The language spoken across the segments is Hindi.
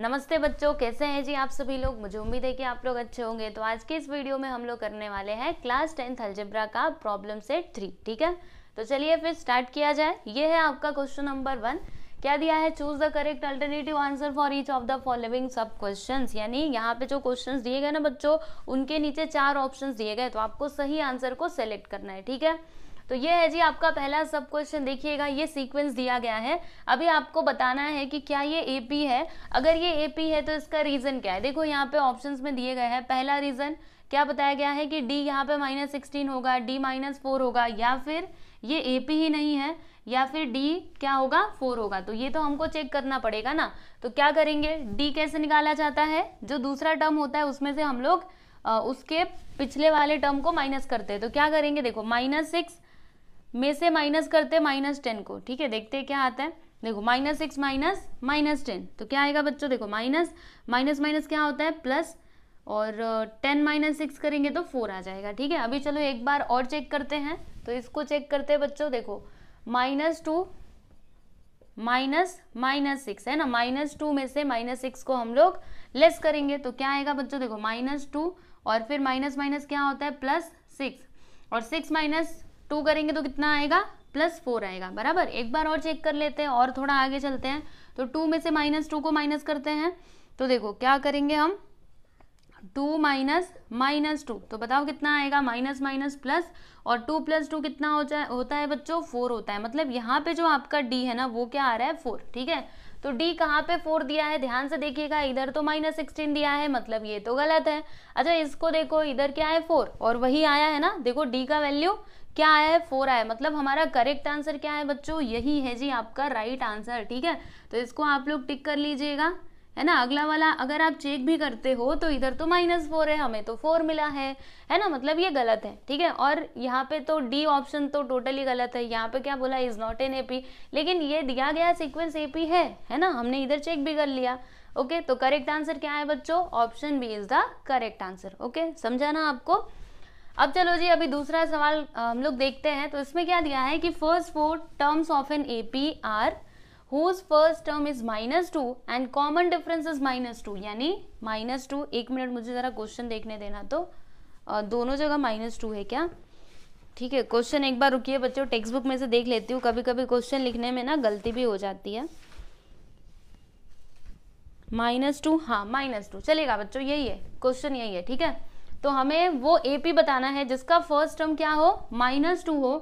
नमस्ते बच्चों कैसे हैं जी आप सभी लोग मुझे उम्मीद है कि आप लोग अच्छे होंगे तो आज के इस वीडियो में हम लोग करने वाले हैं क्लास टेंथ अल्जेब्रा का प्रॉब्लम सेट थ्री ठीक है तो चलिए फिर स्टार्ट किया जाए ये है आपका क्वेश्चन नंबर वन क्या दिया है choose the correct alternative answer for each of the following sub question यानी यहाँ पे जो क्वेश्चन दिए गए ना बच्चों उनके नीचे चार ऑप्शन दिए गए तो आपको सही आंसर को सेलेक्ट करना है ठीक है तो ये है जी आपका पहला सब क्वेश्चन देखिएगा ये सीक्वेंस दिया गया है अभी आपको बताना है कि क्या ये ए पी है अगर ये ए पी है तो इसका रीज़न क्या है देखो यहाँ पे ऑप्शंस में दिए गए हैं पहला रीज़न क्या बताया गया है कि डी यहाँ पे माइनस सिक्सटीन होगा डी माइनस फोर होगा या फिर ये ए पी ही नहीं है या फिर डी क्या होगा फोर होगा तो ये तो हमको चेक करना पड़ेगा ना तो क्या करेंगे डी कैसे निकाला जाता है जो दूसरा टर्म होता है उसमें से हम लोग उसके पिछले वाले टर्म को माइनस करते हैं तो क्या करेंगे देखो माइनस सिक्स में से माइनस करते हैं माइनस टेन को ठीक है देखते हैं क्या आता है देखो minus six minus minus ten तो क्या आएगा बच्चों देखो माइनस माइनस माइनस क्या होता है प्लस और टेन माइनस सिक्स करेंगे तो फोर आ जाएगा ठीक है अभी चलो एक बार और चेक करते हैं तो इसको चेक करते हैं बच्चों देखो minus two minus minus six है ना माइनस टू में से माइनस सिक्स को हम लोग लेस करेंगे तो क्या आएगा बच्चों देखो माइनस टू और फिर माइनस माइनस क्या होता है प्लस सिक्स और सिक्स माइनस टू करेंगे तो कितना आएगा प्लस फोर आएगा बराबर एक बार और चेक कर लेते हैं और थोड़ा आगे चलते हैं तो टू में से माइनस टू को माइनस करते हैं तो देखो क्या करेंगे हम टू माइनस माइनस टू तो बताओ कितना आएगा माइनस माइनस प्लस और टू प्लस टू कितना हो जाए होता है बच्चों फोर होता है मतलब यहाँ पे जो आपका डी है ना वो क्या आ रहा है फोर ठीक है तो डी कहाँ पे फोर दिया है ध्यान से देखिएगा इधर तो माइनस सिक्सटीन दिया है मतलब ये तो गलत है अच्छा इसको देखो इधर क्या है फोर और वही आया है ना देखो डी का वैल्यू क्या आया है फोर आया मतलब हमारा करेक्ट आंसर क्या है बच्चों यही है जी आपका राइट आंसर ठीक है तो इसको आप लोग टिक कर लीजिएगा है ना अगला वाला अगर आप चेक भी करते हो तो इधर तो माइनस फोर है हमें तो फोर मिला है है ना मतलब ये गलत है ठीक है और यहाँ पे तो डी ऑप्शन तो टोटली गलत है यहाँ पे क्या बोला इज नॉट एन एपी लेकिन ये दिया गया सीक्वेंस एपी है है ना हमने इधर चेक भी कर लिया ओके तो करेक्ट आंसर क्या है बच्चों option B is the correct answer okay समझाना आपको अब चलो जी अभी दूसरा सवाल हम लोग देखते हैं तो इसमें क्या दिया है कि first four terms of an A P are whose first term is minus two and common difference is minus two यानी माइनस टू एक मिनट मुझे ज़रा क्वेश्चन देखने देना तो दोनों जगह माइनस टू है क्या ठीक है क्वेश्चन एक बार रुकिए बच्चों टेक्स्ट बुक में से देख लेती हूँ कभी कभी क्वेश्चन लिखने में ना गलती भी हो जाती है माइनस टू हाँ माइनस टू चलेगा बच्चों यही है क्वेश्चन यही है ठीक है तो हमें वो ए पी बताना है जिसका फर्स्ट टर्म क्या हो माइनस टू हो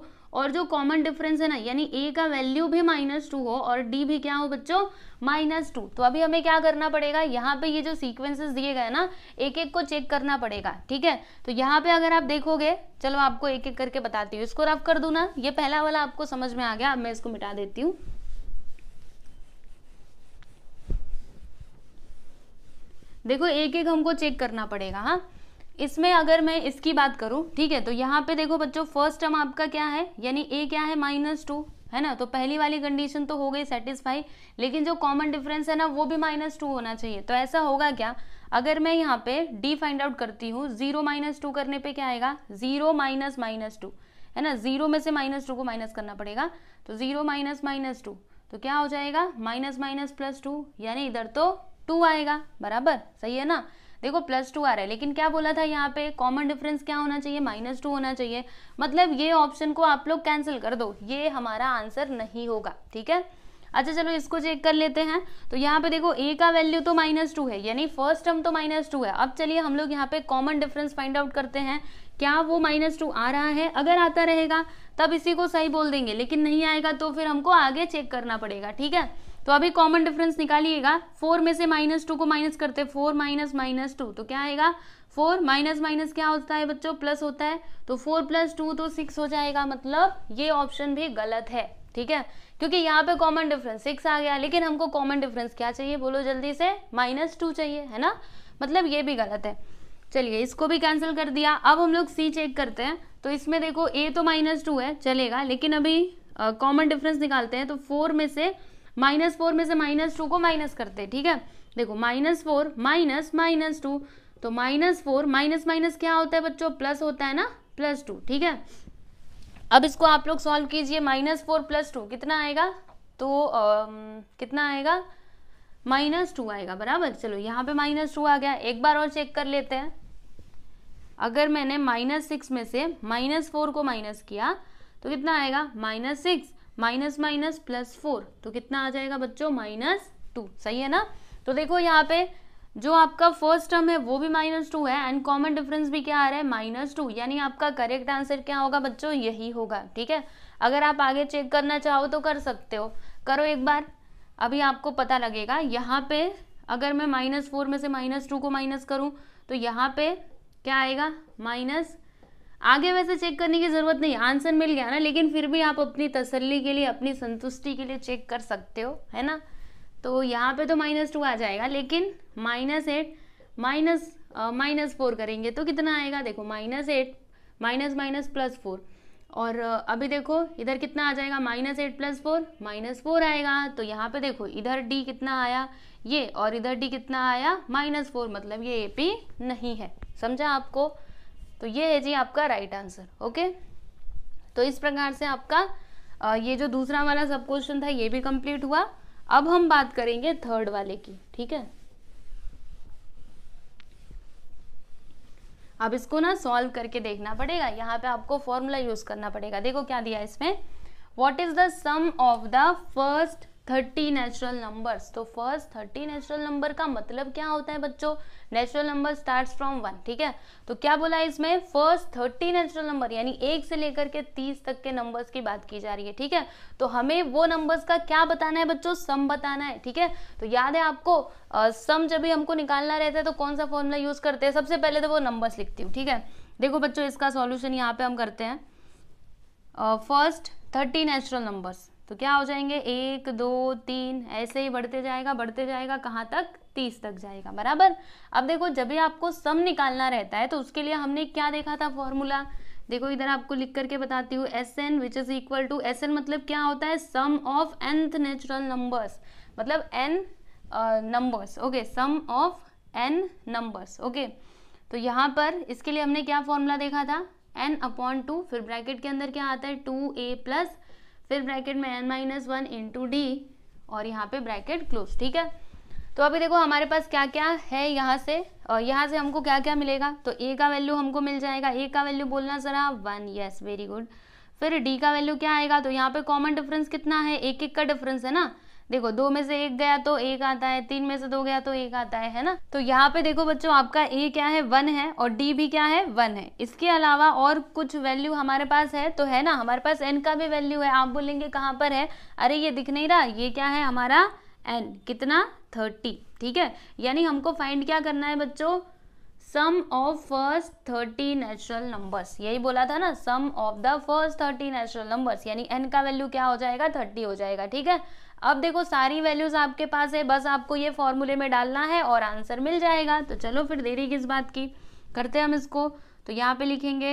और जो कॉमन डिफरेंस है ना यानी ए का वैल्यू भी माइनस टू हो और डी भी क्या हो बच्चों माइनस टू तो अभी हमें क्या करना पड़ेगा यहाँ पे ये जो सीक्वेंसेस दिए गए ना एक एक को चेक करना पड़ेगा ठीक है तो यहाँ पे अगर आप देखोगे चलो आपको एक एक करके बताती हूँ इसको रफ कर दू ना ये पहला वाला आपको समझ में आ गया अब मैं इसको मिटा देती हूँ देखो एक एक हमको चेक करना पड़ेगा हाँ इसमें अगर मैं इसकी बात करूं ठीक है तो यहाँ पे देखो बच्चों फर्स्ट टर्म आपका क्या है यानी ए क्या है माइनस टू है ना तो पहली वाली कंडीशन तो हो गई सेटिस्फाई लेकिन जो कॉमन डिफरेंस है ना वो भी माइनस टू होना चाहिए तो ऐसा होगा क्या अगर मैं यहाँ पे डी फाइंड आउट करती हूँ जीरो माइनस टू करने पे क्या आएगा जीरो माइनस माइनस टू है ना जीरो में से माइनस टू को माइनस करना पड़ेगा तो जीरो माइनस माइनस टू तो क्या हो जाएगा माइनस माइनस प्लस टू यानी इधर तो टू आएगा बराबर सही है ना देखो प्लस टू आ रहा है लेकिन क्या बोला था यहाँ पे कॉमन डिफरेंस क्या होना चाहिए माइनस टू होना चाहिए मतलब ये ऑप्शन को आप लोग कैंसिल कर दो ये हमारा आंसर नहीं होगा ठीक है अच्छा चलो इसको चेक कर लेते हैं तो यहाँ पे देखो ए का वैल्यू तो माइनस टू है यानी फर्स्ट टर्म तो माइनस टू है अब चलिए हम लोग यहाँ पे कॉमन डिफरेंस फाइंड आउट करते हैं क्या वो माइनस टू आ रहा है अगर आता रहेगा तब इसी को सही बोल देंगे लेकिन नहीं आएगा तो फिर हमको आगे चेक करना पड़ेगा ठीक है तो अभी कॉमन डिफरेंस निकालिएगा फोर में से माइनस टू को माइनस करते फोर माइनस माइनस टू तो क्या आएगा फोर माइनस माइनस क्या होता है बच्चों प्लस होता है तो फोर प्लस टू तो सिक्स हो जाएगा मतलब ये ऑप्शन भी गलत है ठीक है क्योंकि यहाँ पे कॉमन डिफरेंस सिक्स आ गया लेकिन हमको कॉमन डिफरेंस क्या चाहिए बोलो जल्दी से माइनस टू चाहिए है ना मतलब ये भी गलत है चलिए इसको भी कैंसिल कर दिया अब हम लोग सी चेक करते हैं तो इसमें देखो ए तो माइनस टू है चलेगा लेकिन अभी कॉमन uh, डिफरेंस निकालते हैं तो फोर में से माइनस फोर में से माइनस टू को माइनस करते हैं ठीक है देखो minus four minus minus two तो माइनस फोर माइनस माइनस क्या होता है बच्चों प्लस होता है ना प्लस टू ठीक है अब इसको आप लोग सॉल्व कीजिए माइनस फोर प्लस टू कितना आएगा तो आ, कितना आएगा माइनस टू आएगा बराबर चलो यहाँ पे माइनस टू आ गया एक बार और चेक कर लेते हैं अगर मैंने माइनस सिक्स में से माइनस फोर को माइनस किया तो कितना आएगा minus six minus minus plus four तो कितना आ जाएगा बच्चों माइनस टू सही है ना तो देखो यहाँ पे जो आपका फर्स्ट टर्म है वो भी माइनस टू है एंड कॉमन डिफरेंस भी क्या आ रहा है माइनस टू यानी आपका करेक्ट आंसर क्या होगा बच्चों यही होगा ठीक है अगर आप आगे चेक करना चाहो तो कर सकते हो करो एक बार अभी आपको पता लगेगा यहाँ पे अगर मैं माइनस फोर में से माइनस टू को माइनस करूँ तो यहाँ पे क्या आएगा माइनस आगे वैसे चेक करने की ज़रूरत नहीं आंसर मिल गया ना लेकिन फिर भी आप अपनी तसल्ली के लिए अपनी संतुष्टि के लिए चेक कर सकते हो है ना तो यहाँ पे तो माइनस टू आ जाएगा लेकिन minus eight minus minus four करेंगे तो कितना आएगा देखो minus eight minus minus plus four और uh, अभी देखो इधर कितना आ जाएगा minus eight plus four minus four आएगा तो यहाँ पे देखो इधर डी कितना आया ये और इधर डी कितना आया माइनस फोर मतलब ये ए पी नहीं है समझा आपको तो ये है जी आपका राइट आंसर ओके तो इस प्रकार से आपका ये जो दूसरा वाला सब क्वेश्चन था ये भी कंप्लीट हुआ अब हम बात करेंगे थर्ड वाले की ठीक है अब इसको ना सॉल्व करके देखना पड़ेगा यहाँ पे आपको फॉर्मूला यूज करना पड़ेगा देखो क्या दिया इसमें what is the sum of the first thirty natural numbers तो फर्स्ट थर्टी नेचुरल नंबर का मतलब क्या होता है बच्चों natural number starts from one ठीक है तो क्या बोला इसमें फर्स्ट थर्टी नेचुरल नंबर यानी एक से लेकर के तीस तक के नंबर्स की बात की जा रही है ठीक है तो हमें वो नंबर्स का क्या बताना है बच्चों सम बताना है ठीक है तो याद है आपको सम जब भी हमको निकालना रहता है तो कौन सा फॉर्मूला यूज करते हैं सबसे पहले तो वो नंबर्स लिखती हूँ ठीक है देखो बच्चों इसका सॉल्यूशन यहाँ पे हम करते हैं फर्स्ट थर्टी नेचुरल नंबर्स तो क्या हो जाएंगे एक दो तीन ऐसे ही बढ़ते जाएगा बढ़ते जाएगा कहाँ तक तीस तक जाएगा बराबर अब देखो जब भी आपको सम निकालना रहता है तो उसके लिए हमने क्या देखा था फॉर्मूला देखो इधर आपको लिख करके बताती हूँ S N which is equal to S N मतलब क्या होता है sum of nth natural numbers मतलब N numbers okay sum of N numbers okay तो यहाँ पर इसके लिए हमने क्या फॉर्मूला देखा था एन अपॉन टू फिर ब्रैकेट के अंदर क्या आता है टू ए प्लस फिर ब्रैकेट में N minus one into D और यहाँ पे ब्रैकेट क्लोज ठीक है तो अभी देखो हमारे पास क्या क्या है यहाँ से और यहाँ से हमको क्या क्या मिलेगा तो ए का वैल्यू हमको मिल जाएगा ए का वैल्यू बोलना ज़रा वन यस वेरी गुड फिर डी का वैल्यू क्या आएगा तो यहाँ पे कॉमन डिफरेंस कितना है एक एक का डिफरेंस है ना देखो दो में से एक गया तो एक आता है तीन में से दो गया तो एक आता है है ना तो यहाँ पे देखो बच्चों आपका ए क्या है वन है और डी भी क्या है वन है इसके अलावा और कुछ वैल्यू हमारे पास है तो है ना हमारे पास एन का भी वैल्यू है आप बोलेंगे कहाँ पर है अरे ये दिख नहीं रहा ये क्या है हमारा एन कितना थर्टी ठीक है यानी हमको फाइंड क्या करना है बच्चों sum of first thirty natural numbers यही बोला था ना sum of the first thirty natural numbers यानी एन का वैल्यू क्या हो जाएगा थर्टी हो जाएगा ठीक है अब देखो सारी वैल्यूज आपके पास है बस आपको ये फॉर्मूले में डालना है और आंसर मिल जाएगा तो चलो फिर देरी किस बात की करते हम इसको तो यहाँ पे लिखेंगे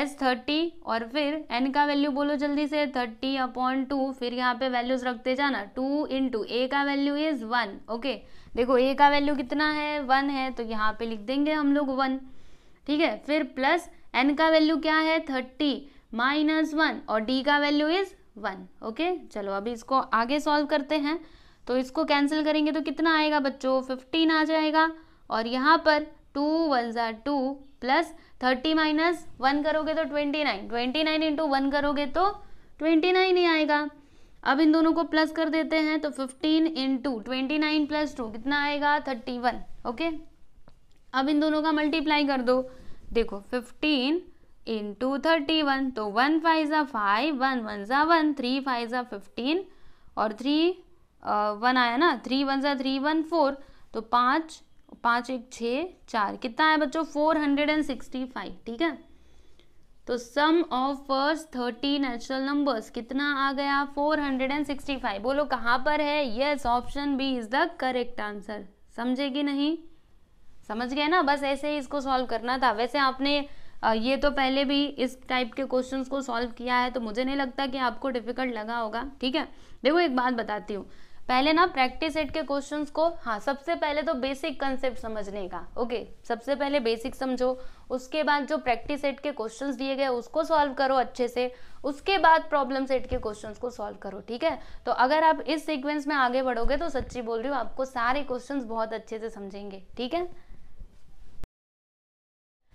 एस थर्टी और फिर एन का वैल्यू बोलो जल्दी से थर्टी अपॉन टू फिर यहाँ पे वैल्यूज रखते जाना टू इन टू ए का वैल्यू इज वन ओके देखो ए का वैल्यू कितना है वन है तो यहाँ पे लिख देंगे हम लोग वन ठीक है फिर प्लस एन का वैल्यू क्या है थर्टी माइनस वन और डी का वैल्यू इज वन ओके चलो अभी इसको आगे सॉल्व करते हैं तो इसको कैंसिल करेंगे तो कितना आएगा बच्चों फिफ्टीन आ जाएगा और यहाँ पर टू वन ज़ार two plus thirty minus one करोगे तो twenty nine twenty nine into one करोगे तो ट्वेंटी नाइन ही आएगा अब इन दोनों को प्लस कर देते हैं तो fifteen into twenty nine plus two कितना आएगा थर्टी वन ओके अब इन दोनों का मल्टीप्लाई कर दो देखो fifteen into thirty one तो वन फाइव ज़ा फाइव वन वन ज़ा वन थ्री फाइव ज़ा फिफ्टीन और थ्री वन आया ना थ्री वन ज़ा थ्री वन फोर तो पाँच पाँच एक छः चार कितना है बच्चों four hundred and sixty five ठीक है तो sum of first thirty natural numbers कितना आ गया four hundred and sixty five बोलो कहाँ पर है yes option B is the correct answer समझेगी नहीं समझ गए ना बस ऐसे ही इसको सॉल्व करना था वैसे आपने ये तो पहले भी इस टाइप के क्वेश्चंस को सॉल्व किया है तो मुझे नहीं लगता कि आपको डिफिकल्ट लगा होगा ठीक है देखो एक बात बताती हूँ पहले ना प्रैक्टिस सेट के क्वेश्चंस को हाँ सबसे पहले तो बेसिक कंसेप्ट समझने का ओके सबसे पहले बेसिक समझो उसके बाद जो प्रैक्टिस सेट के क्वेश्चंस दिए गए उसको सॉल्व करो अच्छे से उसके बाद प्रॉब्लम सेट के क्वेश्चंस को सॉल्व करो ठीक है तो अगर आप इस सीक्वेंस में आगे बढ़ोगे तो सच्ची बोल रही हूँ आपको सारे क्वेश्चन बहुत अच्छे से समझेंगे ठीक है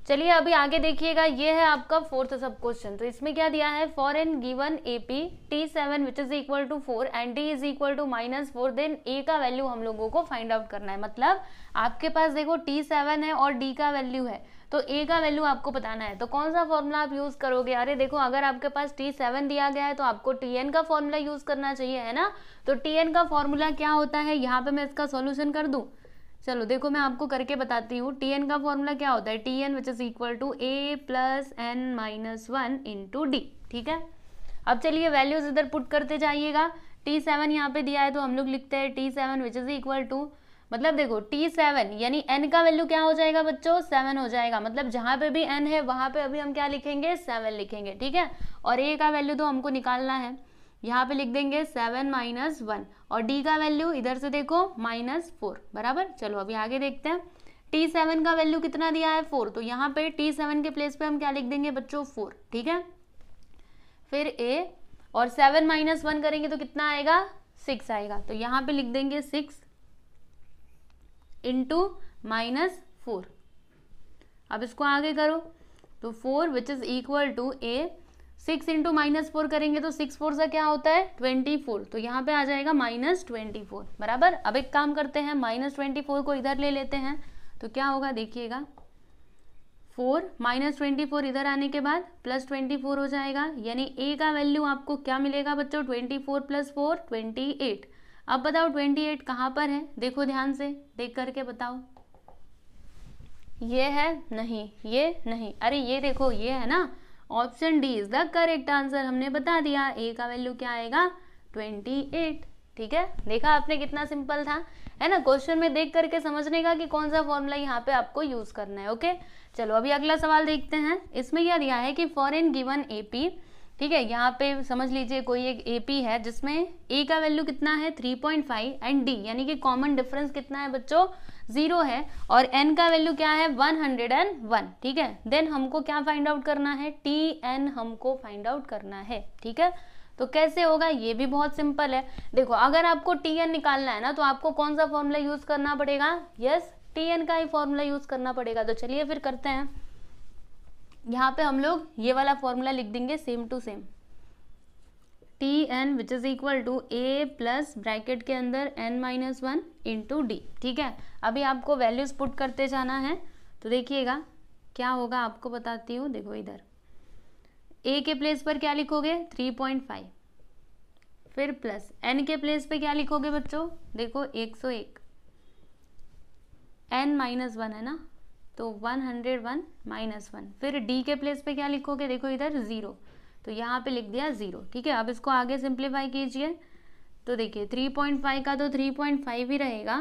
चलिए अभी आगे देखिएगा ये है आपका फोर्थ सब क्वेश्चन तो इसमें क्या दिया है for an given A P T seven which is equal to four and D is equal to minus four then A का वैल्यू हम लोगों को फाइंड आउट करना है मतलब आपके पास देखो टी सेवन है और डी का वैल्यू है तो ए का वैल्यू आपको बताना है तो कौन सा फॉर्मूला आप यूज़ करोगे अरे देखो अगर आपके पास टी सेवन दिया गया है तो आपको टी एन का फॉर्मूला यूज़ करना चाहिए है ना तो टी एन का फॉर्मूला क्या होता है यहाँ पे मैं इसका सोल्यूशन कर दूँ चलो देखो मैं आपको करके बताती हूँ टी एन का फॉर्मूला क्या होता है T N which is equal to A plus N minus one into D ठीक है अब चलिए वैल्यूज इधर पुट करते जाइएगा टी सेवन यहाँ पे दिया है तो हम लोग लिखते हैं T seven which is equal to मतलब देखो टी सेवन यानी एन का वैल्यू क्या हो जाएगा बच्चों सेवन हो जाएगा मतलब जहाँ पे भी एन है वहाँ पे अभी हम क्या लिखेंगे सेवन लिखेंगे ठीक है और ए का वैल्यू तो हमको निकालना है यहाँ पे लिख देंगे सेवन माइनस वन और डी का वैल्यू इधर से देखो माइनस फोर बराबर चलो अभी आगे देखते हैं टी सेवन का वैल्यू कितना दिया है फोर तो यहाँ पे टी सेवन के प्लेस पे हम क्या लिख देंगे बच्चों फोर ठीक है फिर ए और सेवन माइनस वन करेंगे तो कितना आएगा सिक्स आएगा तो यहाँ पे लिख देंगे सिक्स इंटू माइनस फोर अब इसको आगे करो तो four which is equal to A six into minus four करेंगे तो सिक्स फोर सा क्या होता है ट्वेंटी फोर तो यहाँ पे आ जाएगा माइनस ट्वेंटी फोर बराबर अब एक काम करते हैं माइनस ट्वेंटी फोर को इधर ले लेते हैं तो क्या होगा देखिएगा फोर माइनस ट्वेंटी फोर इधर आने के बाद प्लस ट्वेंटी फोर हो जाएगा यानी ए का वैल्यू आपको क्या मिलेगा बच्चों twenty four plus four twenty eight अब बताओ ट्वेंटी एट कहाँ पर है देखो ध्यान से देख करके बताओ ये है नहीं ये नहीं अरे ये देखो ये है ना option D is the correct answer हमने बता दिया ए का वैल्यू क्या आएगा ट्वेंटी एट ठीक है देखा आपने कितना सिंपल था है ना क्वेश्चन में देख करके समझने का कि कौन सा फॉर्मूला यहाँ पे आपको यूज करना है ओके चलो अभी अगला सवाल देखते हैं इसमें क्या दिया है कि फॉर एन गिवन एपी ठीक है यहाँ पे समझ लीजिए कोई एक ए पी है जिसमें ए का वैल्यू कितना है three point five and D यानी कि कॉमन डिफरेंस कितना है बच्चों जीरो है और एन का वैल्यू क्या है वन हंड्रेड एंड वन ठीक है देन हमको क्या फाइंड आउट करना है टी एन हमको फाइंड आउट करना है ठीक है तो कैसे होगा ये भी बहुत सिंपल है देखो अगर आपको टी एन निकालना है ना तो आपको कौन सा फॉर्मूला यूज करना पड़ेगा यस टी एन का ही फॉर्मूला यूज करना पड़ेगा तो चलिए फिर करते हैं यहाँ पे हम लोग ये वाला फॉर्मूला लिख देंगे same to same T N which is equal to A plus bracket के अंदर N minus one into D ठीक है अभी आपको वैल्यूज़ पुट करते जाना है तो देखिएगा क्या होगा आपको बताती हूँ देखो इधर ए के प्लेस पर क्या लिखोगे थ्री पॉइंट फाइव फिर प्लस एन के प्लेस पे क्या लिखोगे बच्चों देखो एक सौ एक एन माइनस वन है ना तो 101 हंड्रेड वन माइनस वन फिर डी के प्लेस पे क्या लिखोगे देखो इधर ज़ीरो तो यहाँ पे लिख दिया ज़ीरो ठीक है अब इसको आगे सिंप्लीफाई कीजिए तो देखिए 3.5 का तो 3.5 ही रहेगा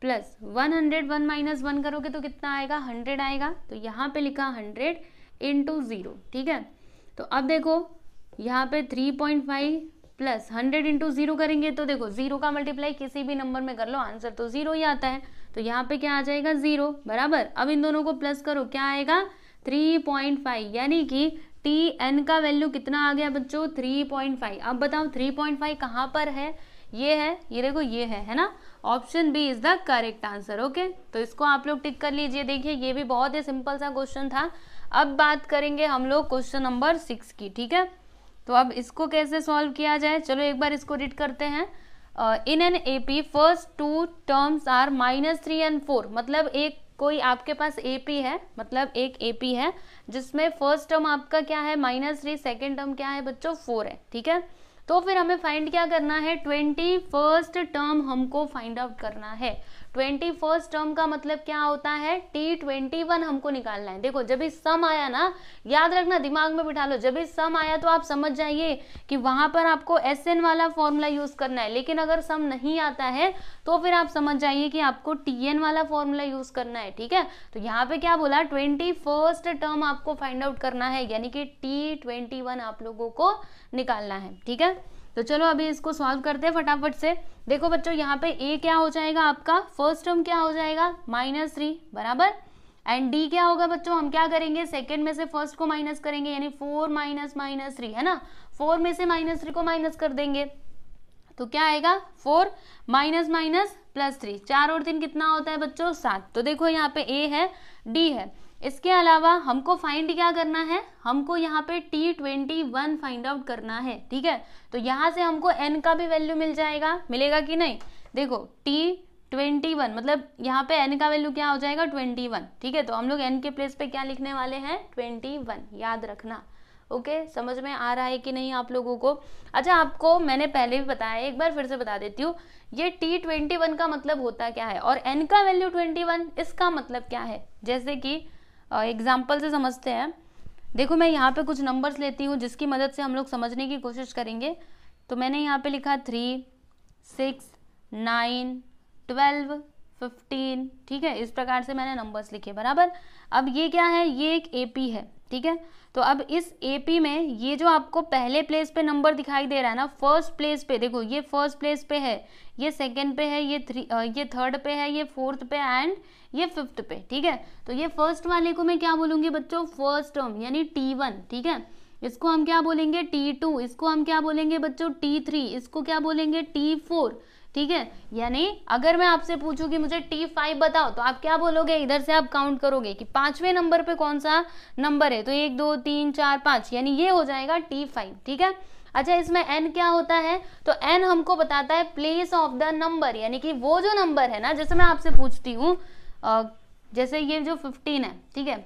plus 101 hundred one minus one करोगे तो कितना आएगा 100 आएगा तो यहाँ पे लिखा 100 इंटू ज़ीरो ठीक है तो अब देखो यहाँ पे 3.5 प्लस हंड्रेड इंटू ज़ीरो करेंगे तो देखो ज़ीरो का मल्टीप्लाई किसी भी नंबर में कर लो आंसर तो ज़ीरो ही आता है तो यहाँ पे क्या आ जाएगा ज़ीरो बराबर अब इन दोनों को प्लस करो क्या आएगा थ्री पॉइंट फाइव यानी कि टी एन का वैल्यू कितना आ गया बच्चों थ्री पॉइंट फाइव अब बताओ थ्री पॉइंट फाइव कहाँ पर है ये है ये देखो ये है है ना option B is the correct answer okay तो इसको आप लोग टिक कर लीजिए देखिए ये भी बहुत ही सिंपल सा क्वेश्चन था अब बात करेंगे हम लोग क्वेश्चन नंबर सिक्स की ठीक है तो अब इसको कैसे सॉल्व किया जाए चलो एक बार इसको रीड करते हैं in an A P first two terms are minus three and four मतलब एक कोई आपके पास ए पी है मतलब एक ए पी है जिसमें फर्स्ट टर्म आपका क्या है माइनस थ्री सेकेंड टर्म क्या है बच्चों फोर है ठीक है तो फिर हमें फाइंड क्या करना है ट्वेंटी फर्स्ट टर्म हमको फाइंड आउट करना है ट्वेंटी फर्स्ट टर्म का मतलब क्या होता है टी ट्वेंटी वन हमको निकालना है देखो जब भी सम आया ना याद रखना दिमाग में बिठा लो जब भी सम आया तो आप समझ जाइए कि वहां पर आपको एस एन वाला फॉर्मूला यूज करना है लेकिन अगर सम नहीं आता है तो फिर आप समझ जाइए कि आपको टी एन वाला फॉर्मूला यूज करना है ठीक है तो यहाँ पे क्या बोला ट्वेंटी फर्स्ट टर्म आपको फाइंड आउट करना है यानी कि टी ट्वेंटी वन आप लोगों को निकालना है ठीक है तो चलो अभी इसको सॉल्व करते हैं फटाफट से देखो बच्चों यहाँ पे ए क्या हो जाएगा आपका फर्स्ट टर्म क्या हो जाएगा माइनस थ्री बराबर एंड डी क्या होगा बच्चों हम क्या करेंगे सेकेंड में से फर्स्ट को माइनस करेंगे यानी फोर माइनस माइनस थ्री है ना फोर में से माइनस थ्री को माइनस कर देंगे तो क्या आएगा four minus minus plus three चार और तीन कितना होता है बच्चों सात तो देखो यहाँ पे ए है डी है इसके अलावा हमको फाइंड क्या करना है हमको यहाँ पे T twenty one find out करना है ठीक है तो यहाँ से हमको एन का भी वैल्यू मिल जाएगा मिलेगा कि नहीं देखो टी ट्वेंटी वन मतलब यहाँ पे एन का वैल्यू क्या हो जाएगा ट्वेंटी वन ठीक है तो हम लोग एन के प्लेस पे क्या लिखने वाले हैं ट्वेंटी वन याद रखना ओके समझ में आ रहा है कि नहीं आप लोगों को अच्छा आपको मैंने पहले भी बताया एक बार फिर से बता देती हूँ ये टी ट्वेंटी वन का मतलब होता क्या है और एन का वैल्यू ट्वेंटी वन इसका मतलब क्या है जैसे कि एग्जाम्पल से समझते हैं देखो मैं यहाँ पे कुछ नंबर्स लेती हूँ जिसकी मदद से हम लोग समझने की कोशिश करेंगे तो मैंने यहाँ पे लिखा three six nine twelve fifteen ठीक है इस प्रकार से मैंने नंबर्स लिखे बराबर अब ये क्या है ये एक एपी है ठीक है तो अब इस एपी में ये जो आपको पहले प्लेस पे नंबर दिखाई दे रहा है ना फर्स्ट प्लेस पे देखो ये फर्स्ट प्लेस पे है ये सेकंड पे है ये थ्री ये थर्ड पे है ये फोर्थ पे एंड ये फिफ्थ पे ठीक है तो ये फर्स्ट वाले को मैं क्या बोलूँगी बच्चों फर्स्ट टर्म यानी टी वन ठीक है इसको हम क्या बोलेंगे टी टू इसको हम क्या बोलेंगे बच्चों टी थ्री इसको क्या बोलेंगे टी फोर ठीक है यानी अगर मैं आपसे पूछूं कि मुझे टी फाइव बताओ तो आप क्या बोलोगे इधर से आप काउंट करोगे कि पांचवें नंबर पे कौन सा नंबर है तो एक दो तीन चार पांच यानी ये हो जाएगा टी फाइव ठीक है अच्छा इसमें एन क्या होता है तो एन हमको बताता है प्लेस ऑफ द नंबर यानी कि वो जो नंबर है ना जैसे मैं आपसे पूछती हूँ जैसे ये जो फिफ्टीन है ठीक है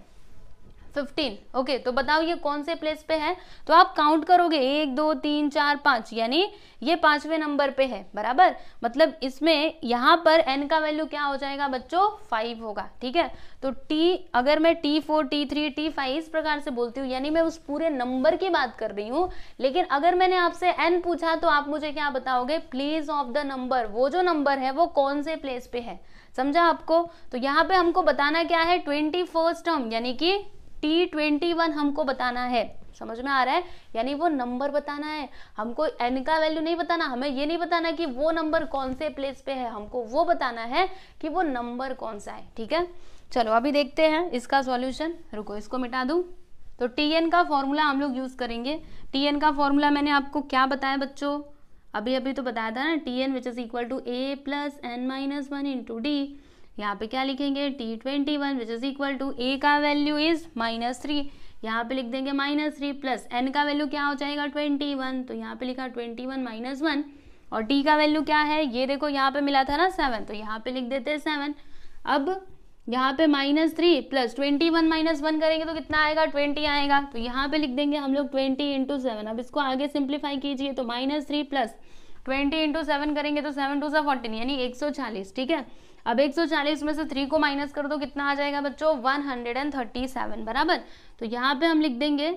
फिफ्टीन ओके तो बताओ ये कौन से प्लेस पे है तो आप काउंट करोगे एक दो तीन चार पांच यानी ये पांचवे नंबर पे है बराबर मतलब इसमें यहाँ पर एन का वैल्यू क्या हो जाएगा बच्चों फाइव होगा ठीक है तो t अगर मैं T four T three T five इस प्रकार से बोलती हूँ यानी मैं उस पूरे नंबर की बात कर रही हूँ लेकिन अगर मैंने आपसे एन पूछा तो आप मुझे क्या बताओगे प्लेस ऑफ द नंबर वो जो नंबर है वो कौन से प्लेस पे है समझा आपको तो यहाँ पे हमको बताना क्या है ट्वेंटी फर्स्ट टर्म यानी कि टी ट्वेंटी वन हमको बताना है समझ में आ रहा है यानी वो नंबर बताना है हमको एन का वैल्यू नहीं बताना हमें ये नहीं बताना कि वो नंबर कौन से प्लेस पे है हमको वो बताना है कि वो नंबर कौन सा है ठीक है चलो अभी देखते हैं इसका सॉल्यूशन रुको इसको मिटा दूँ तो टी एन का फॉर्मूला हम लोग यूज़ करेंगे टी एन का फॉर्मूला मैंने आपको क्या बताया बच्चों अभी अभी तो बताया था ना T N which is equal to A plus N minus one into D यहाँ पे क्या लिखेंगे T twenty one which is equal to A का वैल्यू इज माइनस थ्री यहाँ पे लिख देंगे माइनस थ्री प्लस एन का वैल्यू क्या हो जाएगा ट्वेंटी वन तो यहाँ पे लिखा ट्वेंटी वन माइनस वन और टी का वैल्यू क्या है ये देखो यहाँ पे मिला था ना सेवन तो यहाँ पे लिख देते हैं सेवन अब यहाँ पे minus three plus twenty one minus one करेंगे तो कितना आएगा ट्वेंटी आएगा तो यहाँ पे लिख देंगे हम लोग ट्वेंटी इंटू सेवन अब इसको आगे सिंप्लीफाई कीजिए तो minus three plus twenty into seven करेंगे तो सेवन टू सा फोर्टीन यानी एक सौ चालीस ठीक है अब 140 में से थ्री को माइनस कर दो कितना आ जाएगा बच्चों 137 बराबर तो यहाँ पे हम लिख देंगे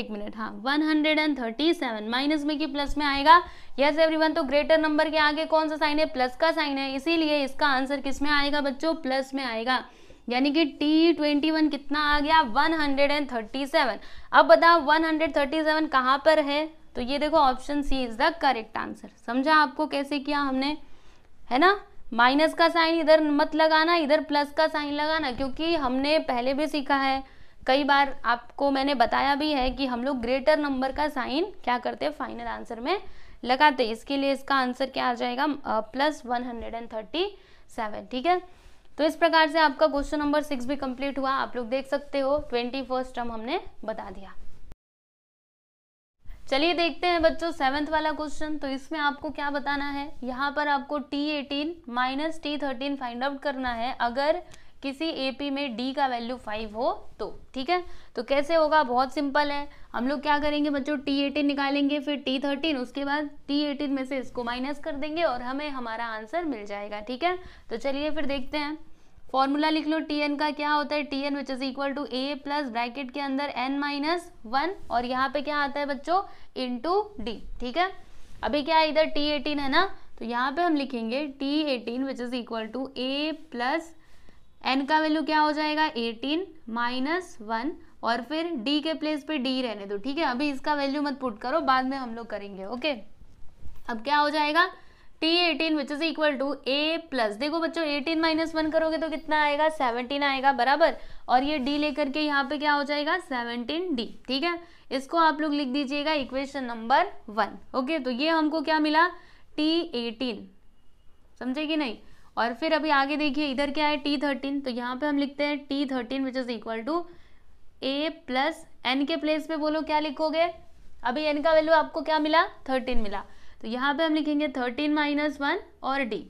एक मिनट हाँ 137 माइनस में कि प्लस में आएगा यस एवरीवन तो ग्रेटर नंबर के आगे कौन सा साइन है प्लस का साइन है इसीलिए इसका आंसर किस में आएगा बच्चों प्लस में आएगा यानी कि टी ट्वेंटी वन कितना आ गया 137 अब बताओ 137 कहाँ पर है तो ये देखो option C is the correct answer समझा आपको कैसे किया हमने है ना माइनस का साइन इधर मत लगाना इधर प्लस का साइन लगाना क्योंकि हमने पहले भी सीखा है कई बार आपको मैंने बताया भी है कि हम लोग ग्रेटर नंबर का साइन क्या करते हैं फाइनल आंसर में लगाते इसके लिए इसका आंसर क्या आ जाएगा plus one hundred and thirty seven ठीक है तो इस प्रकार से आपका क्वेश्चन नंबर सिक्स भी कंप्लीट हुआ आप लोग देख सकते हो ट्वेंटी फर्स्ट टर्म हमने बता दिया चलिए देखते हैं बच्चों सेवेंथ वाला क्वेश्चन तो इसमें आपको क्या बताना है यहाँ पर आपको T eighteen minus T thirteen find out करना है अगर किसी एपी में डी का वैल्यू फाइव हो तो ठीक है तो कैसे होगा बहुत सिंपल है हम लोग क्या करेंगे बच्चों टी एटीन निकालेंगे फिर टी थर्टीन उसके बाद टी एटीन में से इसको माइनस कर देंगे और हमें हमारा आंसर मिल जाएगा ठीक है तो चलिए फिर देखते हैं फॉर्मूला लिख लो टी एन का क्या होता है T N which is equal to A plus bracket के अंदर एन माइनस वन और यहाँ पे क्या आता है बच्चों इन टू डी ठीक है अभी क्या है इधर टी एटीन है ना तो यहाँ पे हम लिखेंगे T eighteen which is equal to A plus N का वैल्यू क्या हो जाएगा एटीन माइनस वन और फिर डी के प्लेस पे डी रहने दो ठीक है अभी इसका वैल्यू मत पुट करो बाद में हम लोग करेंगे ओके अब क्या हो जाएगा T eighteen which is equal to A plus देखो बच्चों एटीन माइनस वन करोगे तो कितना आएगा सेवनटीन आएगा बराबर और ये डी लेकर के यहाँ पे क्या हो जाएगा सेवनटीन डी ठीक है इसको आप लोग लिख दीजिएगा इक्वेशन नंबर वन ओके तो ये हमको क्या मिला टी एटीन समझे कि नहीं और फिर अभी आगे देखिए इधर क्या है टी थर्टीन तो यहाँ पे हम लिखते हैं T thirteen which is equal to A plus N के प्लेस पे बोलो क्या लिखोगे अभी एन का वैल्यू आपको क्या मिला थर्टीन मिला तो यहाँ पे हम लिखेंगे थर्टीन माइनस वन और d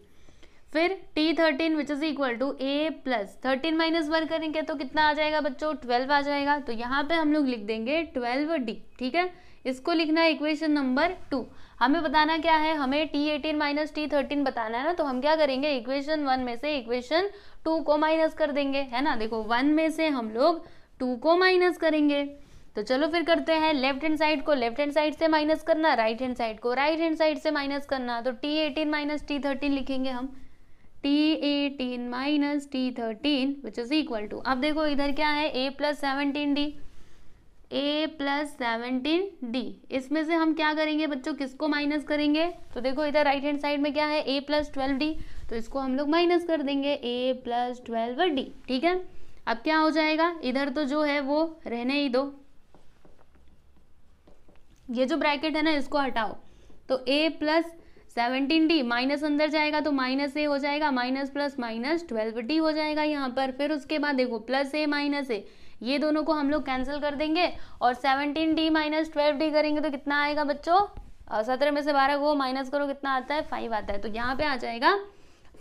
फिर t thirteen which is equal to a plus thirteen minus one करेंगे तो कितना आ जाएगा बच्चों ट्वेल्व आ जाएगा तो यहाँ पे हम लोग लिख देंगे ट्वेल्व d ठीक है इसको लिखना है इक्वेशन नंबर टू हमें बताना क्या है हमें t eighteen minus T thirteen बताना है ना तो हम क्या करेंगे इक्वेशन वन में से इक्वेशन टू को माइनस कर देंगे है ना देखो वन में से हम लोग टू को माइनस करेंगे तो चलो फिर करते हैं लेफ्ट हैंड साइड को लेफ्ट हैंड साइड से माइनस करना राइट हैंड साइड को राइट हैंड साइड से माइनस करना तो T eighteen minus T thirteen लिखेंगे हम T eighteen minus T thirteen which is equal to अब देखो इधर क्या है A plus seventeen D A plus seventeen D इसमें से हम क्या करेंगे बच्चों किसको माइनस करेंगे तो देखो इधर राइट हैंड साइड में क्या है ए प्लस ट्वेल्व डी तो इसको हम लोग माइनस कर देंगे ए प्लस ट्वेल्व डी ठीक है अब क्या हो जाएगा इधर तो जो है वो रहने ही दो ये जो ब्रैकेट है ना इसको हटाओ तो A plus seventeen D minus अंदर जाएगा तो माइनस ए हो जाएगा minus plus minus twelve D हो जाएगा यहाँ पर फिर उसके बाद देखो प्लस ए माइनस ए ये दोनों को हम लोग कैंसिल कर देंगे और seventeen D minus twelve D करेंगे तो कितना आएगा बच्चों सत्रह में से बारह को माइनस करो कितना आता है फाइव आता है तो यहाँ पे आ जाएगा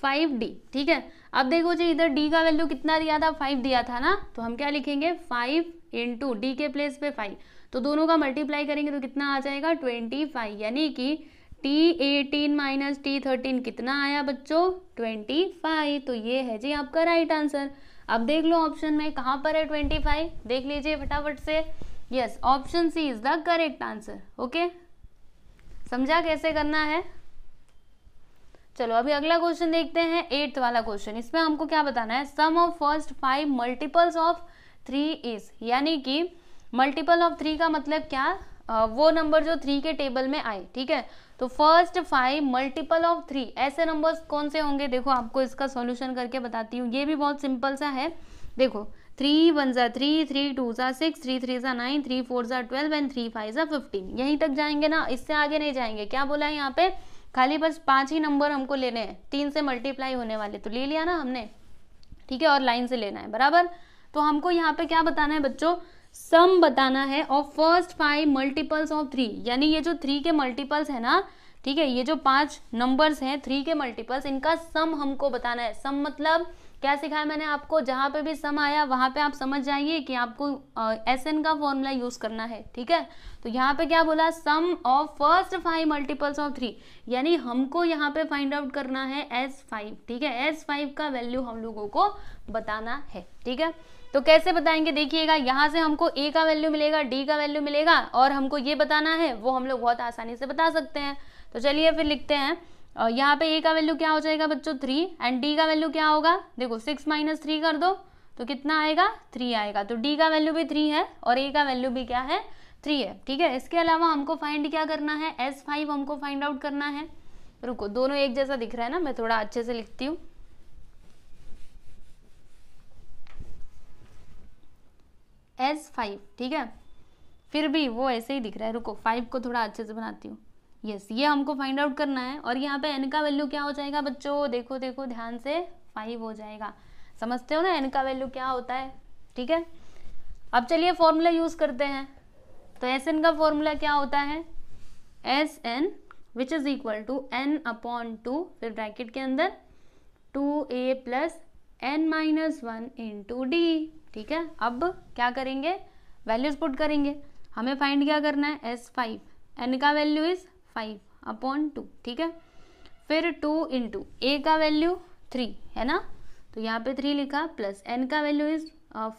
फाइव डी ठीक है अब देखो जी इधर डी का वैल्यू कितना दिया था फाइव दिया था ना तो हम क्या लिखेंगे फाइव इंटू डी के प्लेस पे फाइव तो दोनों का मल्टीप्लाई करेंगे तो कितना आ जाएगा ट्वेंटी फाइव यानी कि T eighteen minus T thirteen कितना आया बच्चों ट्वेंटी फाइव तो ये है जी आपका राइट आंसर अब देख लो ऑप्शन में कहाँ पर है ट्वेंटी फाइव देख लीजिए फटाफट से yes option C is the correct answer okay समझा कैसे करना है चलो अभी अगला क्वेश्चन देखते हैं एट्थ वाला क्वेश्चन इसमें हमको क्या बताना है sum of first five multiples of three is यानी कि मल्टीपल ऑफ थ्री का मतलब क्या वो नंबर जो थ्री के टेबल में आए ठीक है तो first five multiple of three ऐसे नंबर्स कौन से होंगे देखो आपको इसका सॉल्यूशन करके बताती हूँ ये भी बहुत सिंपल सा है देखो थ्री वन ज़ा थ्री थ्री टू ज़ा सिक्स थ्री थ्री ज़ा नाइन थ्री फोर ज़ा ट्वेल्व एंड थ्री फाइव ज़ा फिफ्टीन यहीं तक जाएंगे ना इससे आगे नहीं जाएंगे क्या बोला है यहाँ पे खाली बस पाँच ही नंबर हमको लेने हैं तीन से मल्टीप्लाई होने वाले तो ले लिया ना हमने ठीक है और लाइन से लेना है बराबर तो हमको यहाँ पे क्या बताना है बच्चों सम बताना है of first five multiples of three यानी ये जो थ्री के मल्टीपल्स है ना ठीक है ये जो पांच नंबर्स हैं थ्री के मल्टीपल्स इनका सम हमको बताना है सम मतलब क्या सिखाया मैंने आपको जहाँ पे भी सम आया वहां पे आप समझ जाइए कि आपको एस एन का फॉर्मूला यूज़ करना है ठीक है तो यहाँ पे क्या बोला sum of first five multiples of three यानी हमको यहाँ पे फाइंड आउट करना है एस फाइव ठीक है एस फाइव का वैल्यू हम लोगों को बताना है ठीक है तो कैसे बताएंगे देखिएगा यहाँ से हमको ए का वैल्यू मिलेगा डी का वैल्यू मिलेगा और हमको ये बताना है वो हम लोग बहुत आसानी से बता सकते हैं तो चलिए फिर लिखते हैं और यहाँ पे ए का वैल्यू क्या हो जाएगा बच्चों थ्री एंड डी का वैल्यू क्या होगा देखो सिक्स माइनस थ्री कर दो तो कितना आएगा थ्री आएगा तो डी का वैल्यू भी थ्री है और ए का वैल्यू भी क्या है थ्री है ठीक है इसके अलावा हमको फाइंड क्या करना है एस फाइव हमको फाइंड आउट करना है रुको दोनों एक जैसा दिख रहा है ना मैं थोड़ा अच्छे से लिखती हूँ एस फाइव ठीक है फिर भी वो ऐसे ही दिख रहा है रुको फाइव को थोड़ा अच्छे से बनाती हूँ यस ये हमको फाइंड आउट करना है और यहाँ पे एन का वैल्यू क्या हो जाएगा बच्चों देखो देखो ध्यान से फाइव हो जाएगा समझते हो ना एन का वैल्यू क्या होता है ठीक है अब चलिए फॉर्मूला यूज़ करते हैं तो एस एन का फॉर्मूला क्या होता है S N which is equal to N upon two फिर ब्रैकेट के अंदर two A plus N minus one into D ठीक है अब क्या करेंगे वैल्यूज पुट करेंगे हमें फाइंड क्या करना है एस फाइव एन का value is five upon two ठीक है फिर टू इंटू ए का वैल्यू थ्री है ना तो यहाँ पे थ्री लिखा प्लस एन का value is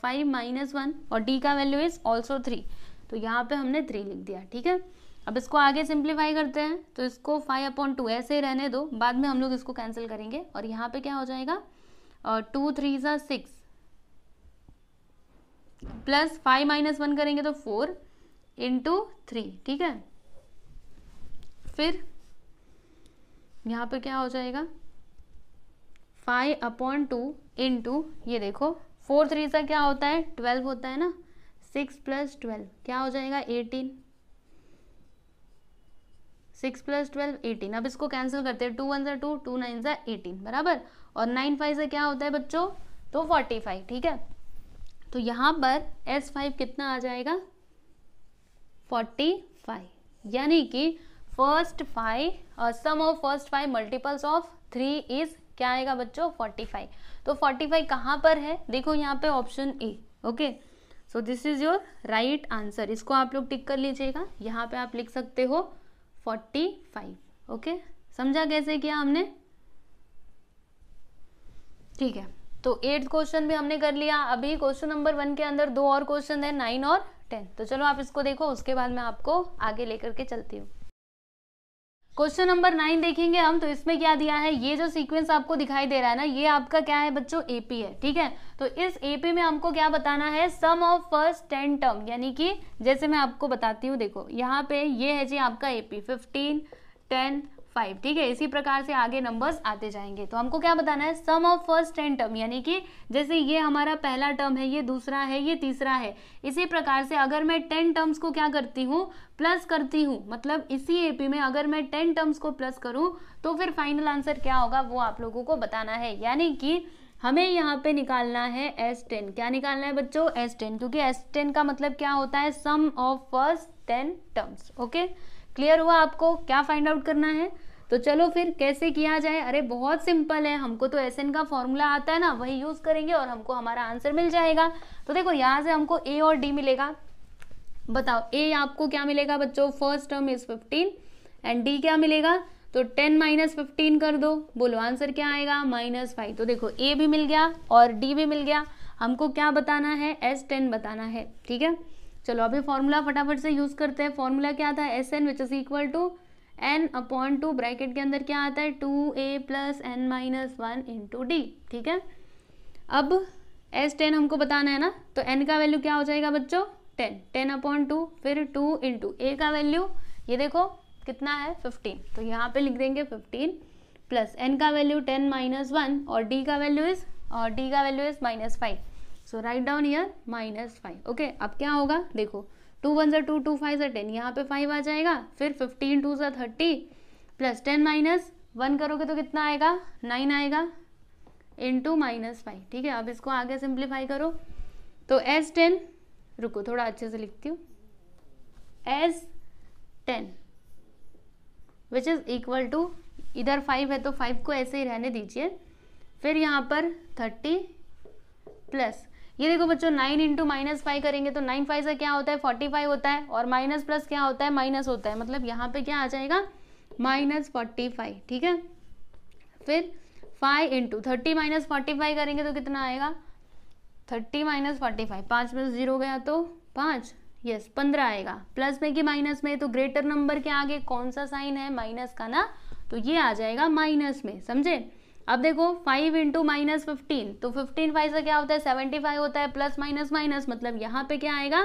five minus one और डी का वैल्यू इज ऑल्सो थ्री तो यहाँ पे हमने थ्री लिख दिया ठीक है अब इसको आगे सिंप्लीफाई करते हैं तो इसको फाइव अपॉन टू ऐसे ही रहने दो बाद में हम लोग इसको कैंसिल करेंगे और यहाँ पे क्या हो जाएगा टू थ्री सा six plus five minus one करेंगे तो फोर इंटू थ्री ठीक है फिर यहाँ पर क्या हो जाएगा फाइव अपॉन टू इंटू ये देखो फोर थ्री सा क्या होता है ट्वेल्व होता है ना सिक्स प्लस ट्वेल्व क्या हो जाएगा eighteen six plus twelve eighteen अब इसको कैंसिल करते हैं टू वन सा टू टू नाइन सा एटीन बराबर और नाइन फाइव से क्या होता है बच्चों तो फोर्टी फाइव ठीक है तो यहाँ पर एस फाइव कितना आ जाएगा फोर्टी फाइव यानी कि first five sum of first five multiples of three is क्या आएगा बच्चों फोर्टी फाइव तो फोर्टी फाइव कहाँ पर है देखो यहाँ पे option A okay so this is your right answer इसको आप लोग टिक कर लीजिएगा यहाँ पे आप लिख सकते हो फोर्टी फाइव ओके समझा कैसे किया हमने ठीक है तो एट्थ क्वेश्चन भी हमने कर लिया अभी क्वेश्चन नंबर वन के अंदर दो और क्वेश्चन है नाइन और टेन तो चलो आप इसको देखो उसके बाद मैं आपको आगे लेकर के चलती हूँ क्वेश्चन नंबर नाइन देखेंगे हम तो इसमें क्या दिया है ये जो सीक्वेंस आपको दिखाई दे रहा है ना ये आपका क्या है बच्चों एपी है ठीक है तो इस एपी में हमको क्या बताना है sum of first ten term यानी कि जैसे मैं आपको बताती हूँ देखो यहाँ पे ये है जी आपका एपी फिफ्टीन टेन फाइव ठीक है इसी प्रकार से आगे नंबर्स आते जाएंगे तो हमको क्या बताना है sum of first ten term यानी कि जैसे ये हमारा पहला टर्म है ये दूसरा है ये तीसरा है इसी प्रकार से अगर मैं टेन टर्म्स को क्या करती हूँ प्लस करती हूँ मतलब इसी एपी में अगर मैं टेन टर्म्स को प्लस करूँ तो फिर फाइनल आंसर क्या होगा वो आप लोगों को बताना है यानी कि हमें यहाँ पे निकालना है S10 क्या निकालना है बच्चों S10 क्योंकि S10 का मतलब क्या होता है sum of first ten terms okay clear हुआ आपको क्या फाइंड आउट करना है तो चलो फिर कैसे किया जाए अरे बहुत सिंपल है हमको तो एस का फॉर्मूला आता है ना वही यूज़ करेंगे और हमको हमारा आंसर मिल जाएगा तो देखो यहाँ से हमको ए और डी मिलेगा बताओ ए आपको क्या मिलेगा बच्चों first term is fifteen and D क्या मिलेगा तो टेन माइनस फिफ्टीन कर दो बोलो आंसर क्या आएगा माइनस फाइव तो देखो ए भी मिल गया और डी भी मिल गया हमको क्या बताना है एस टेन बताना है ठीक है चलो अभी फॉर्मूला फटाफट से यूज़ करते हैं फॉर्मूला क्या था S N which is equal to N upon two bracket के अंदर क्या आता है two A plus N minus one into D ठीक है अब एस टेन हमको बताना है ना तो एन का वैल्यू क्या हो जाएगा बच्चों टेन टेन अपॉन टू फिर टू इंटू ए का वैल्यू ये देखो कितना है फिफ्टीन तो यहाँ पे लिख देंगे फिफ्टीन प्लस एन का वैल्यू टेन माइनस वन और डी का वैल्यू इज और डी का value is minus five so write down here minus five okay अब क्या होगा देखो टू वन जो टू टू फाइव जो टेन यहाँ पे फाइव आ जाएगा फिर फिफ्टीन टू जो thirty plus ten minus one करोगे तो कितना आएगा नाइन आएगा इन टू माइनस फाइव ठीक है अब इसको आगे सिंप्लीफाई करो तो एस टेन रुको थोड़ा अच्छे से लिखती हूँ S ten which is equal to इधर फाइव है तो फाइव को ऐसे ही रहने दीजिए फिर यहाँ पर थर्टी प्लस ये देखो बच्चों नाइन इंटू माइनस फाइव करेंगे तो नाइन फाइव से क्या होता है फोर्टी फाइव होता है और माइनस प्लस क्या होता है माइनस होता है मतलब यहाँ पे क्या आ जाएगा माइनस फोर्टी फाइव ठीक है फिर five into thirty minus forty five करेंगे तो कितना आएगा थर्टी माइनस फोर्टी फाइव पाँच में जीरो गया तो पाँच यस पंद्रह आएगा प्लस में कि माइनस में तो ग्रेटर नंबर के आगे कौन सा साइन है माइनस का ना तो ये आ जाएगा माइनस में समझे अब देखो फाइव इंटू माइनस फिफ्टीन तो फिफ्टीन फाइव से क्या होता है सेवेंटी फाइव होता है प्लस माइनस माइनस मतलब यहाँ पे क्या आएगा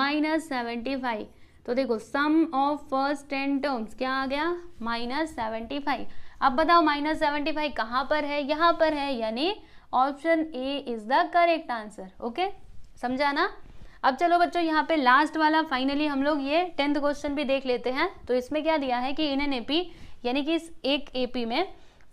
माइनस सेवेंटी फाइव तो देखो sum of first ten terms क्या आ गया माइनस सेवेंटी फाइव अब बताओ माइनस सेवेंटी फाइव कहाँ पर है यहाँ पर है यानी option A is the correct answer okay समझा ना अब चलो बच्चों यहाँ पे लास्ट वाला फाइनली हम लोग ये टेंथ क्वेश्चन भी देख लेते हैं तो इसमें क्या दिया है कि इन एन एपी यानी कि इस एक एपी में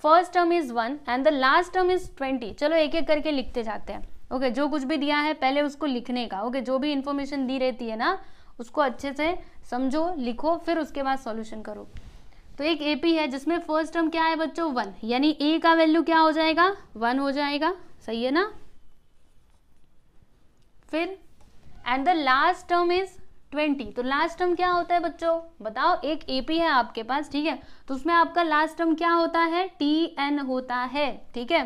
first term is one and the last term is twenty चलो एक एक करके लिखते जाते हैं ओके okay, जो कुछ भी दिया है पहले उसको लिखने का ओके okay, जो भी इन्फॉर्मेशन दी रहती है ना उसको अच्छे से समझो लिखो फिर उसके बाद सॉल्यूशन करो तो एक एपी है जिसमें फर्स्ट टर्म क्या है बच्चों वन यानी ए का वैल्यू क्या हो जाएगा वन हो जाएगा सही है ना फिर and the last term is twenty तो लास्ट टर्म क्या होता है बच्चों बताओ एक एपी है आपके पास ठीक है तो उसमें आपका लास्ट टर्म क्या होता है टी एन होता है ठीक है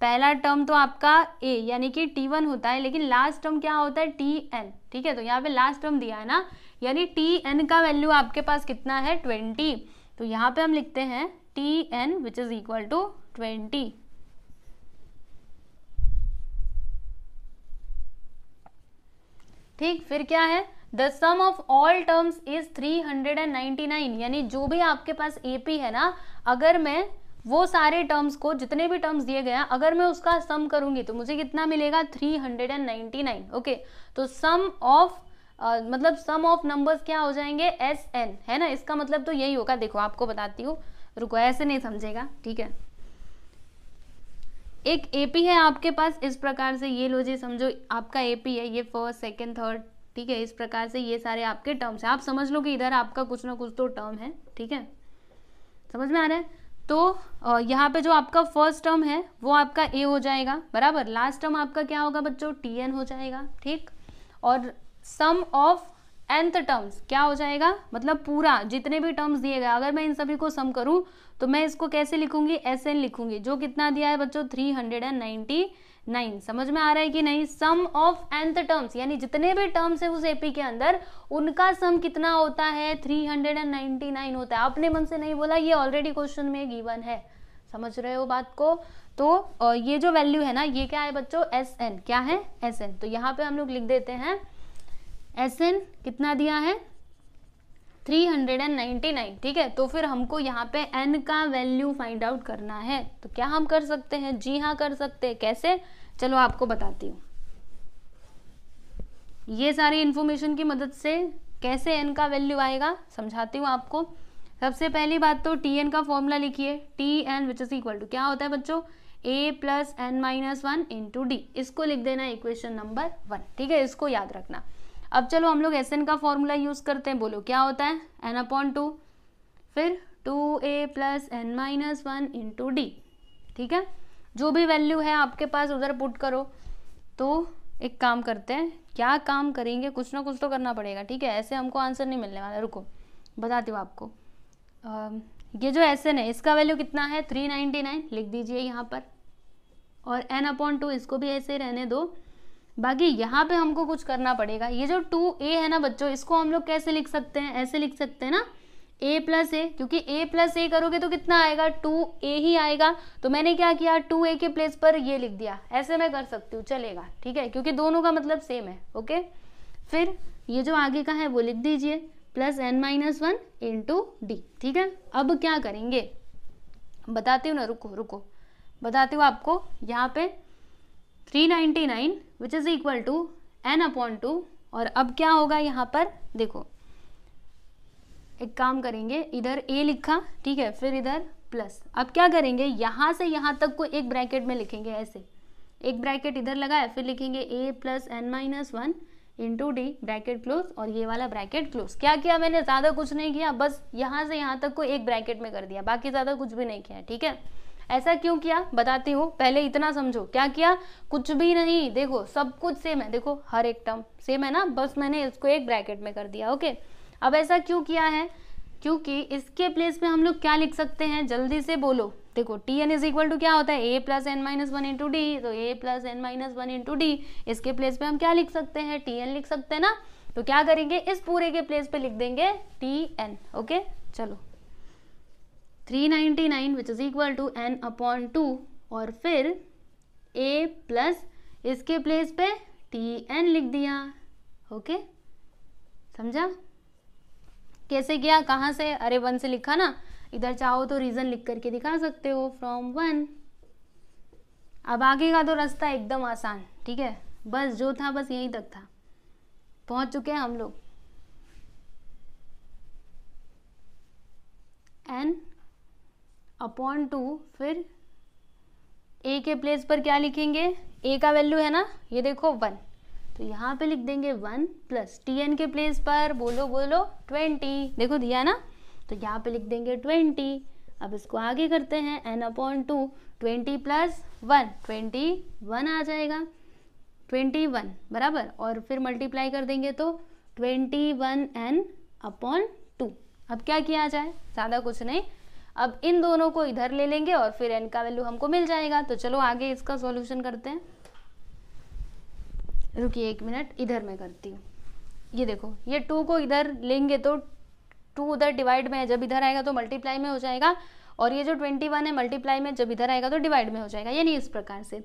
पहला टर्म तो आपका ए यानी कि टी वन होता है लेकिन लास्ट टर्म क्या होता है टी एन ठीक है तो यहाँ पे लास्ट टर्म दिया है ना यानी टी एन का वैल्यू आपके पास कितना है ट्वेंटी तो यहाँ पे हम लिखते हैं T N which is equal to twenty ठीक फिर क्या है the sum of all terms is 399 यानी जो भी आपके पास एपी है ना अगर मैं वो सारे टर्म्स को जितने भी टर्म्स दिए गए हैं अगर मैं उसका सम करूंगी तो मुझे कितना मिलेगा 399 ओके तो सम ऑफ Uh, मतलब सम ऑफ नंबर्स क्या हो जाएंगे एस एन है ना इसका मतलब तो यही होगा देखो आपको बताती हूँ रुको ऐसे नहीं समझेगा ठीक है एक एपी है आपके पास इस प्रकार से ये लो जी समझो आपका एपी है ये फर्स्ट सेकंड थर्ड ठीक है इस प्रकार से ये सारे आपके टर्म्स हैं आप समझ लो कि इधर आपका कुछ ना कुछ तो टर्म है ठीक है समझ में आ रहा है तो यहाँ पे जो आपका फर्स्ट टर्म है वो आपका ए हो जाएगा बराबर लास्ट टर्म आपका क्या होगा बच्चों टी एन हो जाएगा ठीक और सम ऑफ एंथ टर्म्स क्या हो जाएगा मतलब पूरा जितने भी टर्म्स दिए गए अगर मैं इन सभी को सम करूं तो मैं इसको कैसे लिखूंगी एस एन लिखूंगी जो कितना दिया है बच्चों three hundred and ninety nine समझ में आ रहा है कि नहीं सम ऑफ एंथ टर्म्स यानी जितने भी टर्म्स है उस एपी के अंदर उनका सम कितना होता है थ्री हंड्रेड एंड नाइन होता है आपने मन से नहीं बोला ये ऑलरेडी क्वेश्चन में गिवन है समझ रहे हो बात को तो ये जो वैल्यू है ना ये क्या है बच्चों एस एन क्या है एस एन तो यहाँ पे हम लोग लिख देते हैं एस एन कितना दिया है 399 ठीक है तो फिर हमको यहाँ पे n का वैल्यू फाइंड आउट करना है तो क्या हम कर सकते हैं जी हाँ कर सकते हैं कैसे चलो आपको बताती हूँ ये सारी इन्फॉर्मेशन की मदद से कैसे एन का वैल्यू आएगा समझाती हूँ आपको सबसे पहली बात तो टी एन का फॉर्मूला लिखिए T N which is equal to क्या होता है बच्चों A plus N minus one into D इसको लिख देना इक्वेशन नंबर वन ठीक है इसको याद रखना अब चलो हम लोग एस एन का फॉर्मूला यूज़ करते हैं बोलो क्या होता है एन अपॉन टू फिर two A plus N minus one into D ठीक है जो भी वैल्यू है आपके पास उधर पुट करो तो एक काम करते हैं क्या काम करेंगे कुछ ना कुछ तो करना पड़ेगा ठीक है ऐसे हमको आंसर नहीं मिलने वाला रुको बताती हूँ आपको आ, ये जो एस एन है इसका वैल्यू कितना है थ्री नाइनटी नाइन लिख दीजिए यहाँ पर और एन अपॉन टू इसको भी ऐसे रहने दो बाकी यहाँ पे हमको कुछ करना पड़ेगा ये जो टू ए है ना बच्चों इसको हम लोग कैसे लिख सकते हैं ऐसे लिख सकते हैं ना ए प्लस ए क्योंकि ए प्लस ए करोगे तो कितना आएगा टू ए ही आएगा तो मैंने क्या किया टू ए के प्लेस पर ये लिख दिया ऐसे मैं कर सकती हूँ चलेगा ठीक है क्योंकि दोनों का मतलब सेम है ओके फिर ये जो आगे का है वो लिख दीजिए plus N minus one into D ठीक है अब क्या करेंगे बताती हूँ ना रुको रुको बताती हूँ आपको यहाँ पे three ninety nine which is equal to N upon two और अब क्या होगा यहाँ पर देखो एक काम करेंगे इधर ए लिखा ठीक है फिर इधर प्लस अब क्या करेंगे यहाँ से यहाँ तक को एक ब्रैकेट में लिखेंगे ऐसे एक ब्रैकेट इधर लगाया फिर लिखेंगे A plus N minus one into D bracket close और ये वाला ब्रैकेट क्लोज क्या किया मैंने ज़्यादा कुछ नहीं किया बस यहाँ से यहाँ तक को एक ब्रैकेट में कर दिया बाकी ज़्यादा कुछ भी नहीं किया ठीक है ऐसा क्यों किया बताती हूँ पहले इतना समझो क्या किया कुछ भी नहीं देखो सब कुछ सेम है देखो हर एक टर्म सेम है ना बस मैंने इसको एक ब्रैकेट में कर दिया ओके अब ऐसा क्यों किया है क्योंकि इसके प्लेस में हम लोग क्या लिख सकते हैं जल्दी से बोलो देखो T N is equal to क्या होता है A plus N minus one into D तो A plus N minus one into D इसके प्लेस पे हम क्या लिख सकते हैं टी एन लिख सकते हैं ना तो क्या करेंगे इस पूरे के प्लेस पे लिख देंगे टी एन ओके चलो three ninety nine which is equal to N upon two और फिर ए प्लस इसके प्लेस पे टी एन लिख दिया ओके समझा कैसे किया कहाँ से अरे वन से लिखा ना इधर चाहो तो रीज़न लिख करके दिखा सकते हो फ्रॉम वन अब आगे का तो रास्ता एकदम आसान ठीक है बस जो था बस यहीं तक था पहुंच चुके हैं हम लोग एन अपॉन टू फिर ए के प्लेस पर क्या लिखेंगे ए का वैल्यू है ना ये देखो वन तो यहाँ पे लिख देंगे वन प्लस टी एन के प्लेस पर बोलो बोलो ट्वेंटी देखो दिया ना तो यहाँ पे लिख देंगे ट्वेंटी अब इसको आगे करते हैं N upon two twenty plus one twenty one आ जाएगा ट्वेंटी वन बराबर और फिर मल्टीप्लाई कर देंगे तो twenty one N upon two अब क्या किया जाए ज़्यादा कुछ नहीं अब इन दोनों को इधर ले लेंगे और फिर एन का वैल्यू हमको मिल जाएगा तो चलो आगे इसका सॉल्यूशन करते हैं रुकिए एक मिनट इधर मैं करती हूँ ये देखो ये टू को इधर लेंगे तो टू उधर डिवाइड में है जब इधर आएगा तो मल्टीप्लाई में हो जाएगा और ये जो ट्वेंटी वन है मल्टीप्लाई में जब इधर आएगा तो डिवाइड में हो जाएगा यानी इस प्रकार से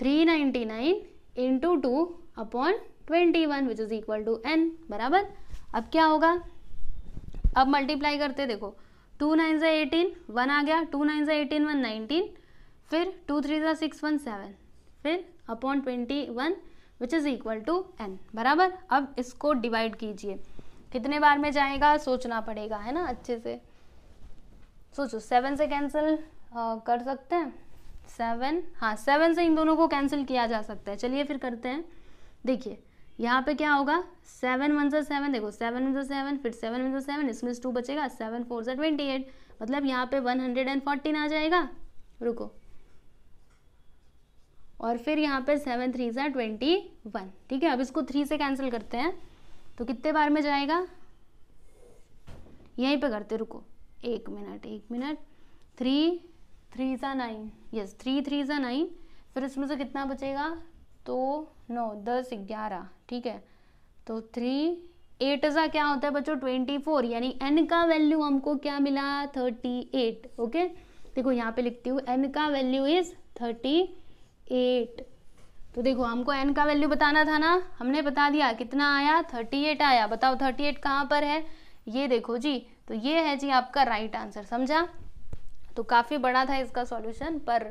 three ninety nine into two upon twenty one which is equal to N बराबर अब क्या होगा अब मल्टीप्लाई करते देखो टू नाइन ज़ा एटीन वन आ गया टू नाइन ज़ा एटीन वन नाइनटीन फिर टू थ्री ज़ा सिक्स वन सेवन फिर upon twenty one which is equal to N बराबर अब इसको डिवाइड कीजिए कितने बार में जाएगा सोचना पड़ेगा है ना अच्छे से सोचो सेवन से कैंसिल कर सकते हैं सेवन हाँ सेवन से इन दोनों को कैंसिल किया जा सकता है चलिए फिर करते हैं देखिए यहाँ पे क्या होगा सेवन वन जो सेवन देखो सेवन वन जो सेवन फिर सेवन वन जो सेवन इसमें से टू बचेगा सेवन फोर जो ट्वेंटी एट मतलब यहाँ पे वन हंड्रेड एंड फोर्टीन आ जाएगा रुको और फिर यहाँ पे सेवन थ्री जो ट्वेंटी वन ठीक है अब इसको थ्री से कैंसिल करते हैं तो कितने बार में जाएगा यहीं पे करते रुको एक मिनट एक मिनट थ्री थ्री जो नाइन यस थ्री थ्री जो नाइन फिर इसमें से कितना बचेगा तो नौ दस ग्यारह ठीक है तो थ्री एट ज़ा क्या होता है बच्चों ट्वेंटी फोर यानी एन का वैल्यू हमको क्या मिला थर्टी एट ओके देखो यहाँ पे लिखती हूँ एन का वैल्यू इज़ थर्टी एट तो देखो हमको एन का वैल्यू बताना था ना हमने बता दिया कितना आया थर्टी एट आया बताओ थर्टी एट कहाँ पर है ये देखो जी तो ये है जी आपका राइट आंसर समझा तो काफ़ी बड़ा था इसका सॉल्यूशन पर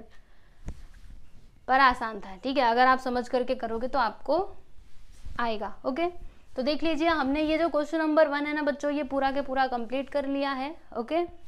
पर आसान था ठीक है अगर आप समझ करके करोगे तो आपको आएगा ओके तो देख लीजिए हमने ये जो क्वेश्चन नंबर वन है ना बच्चों ये पूरा के पूरा कंप्लीट कर लिया है ओके